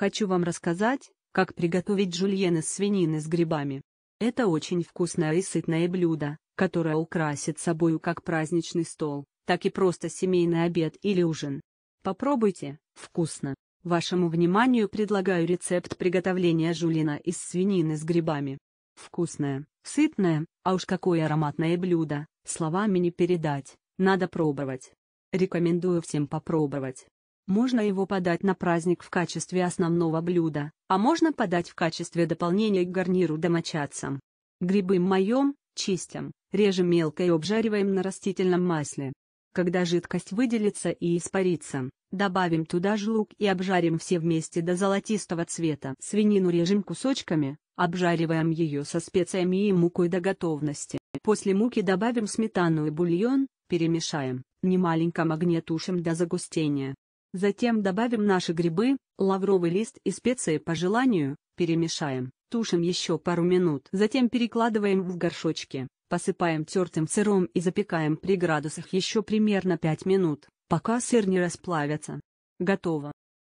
Хочу вам рассказать, как приготовить жульен из свинины с грибами. Это очень вкусное и сытное блюдо, которое украсит собою как праздничный стол, так и просто семейный обед или ужин. Попробуйте, вкусно. Вашему вниманию предлагаю рецепт приготовления жулина из свинины с грибами. Вкусное, сытное, а уж какое ароматное блюдо, словами не передать, надо пробовать. Рекомендую всем попробовать. Можно его подать на праздник в качестве основного блюда, а можно подать в качестве дополнения к гарниру домочадцам. Грибы моем, чистим, режем мелко и обжариваем на растительном масле. Когда жидкость выделится и испарится, добавим туда же лук и обжарим все вместе до золотистого цвета. Свинину режем кусочками, обжариваем ее со специями и мукой до готовности. После муки добавим сметану и бульон, перемешаем, немаленьком огне тушим до загустения. Затем добавим наши грибы, лавровый лист и специи по желанию, перемешаем, тушим еще пару минут. Затем перекладываем в горшочки, посыпаем тертым сыром и запекаем при градусах еще примерно 5 минут, пока сыр не расплавится. Готово.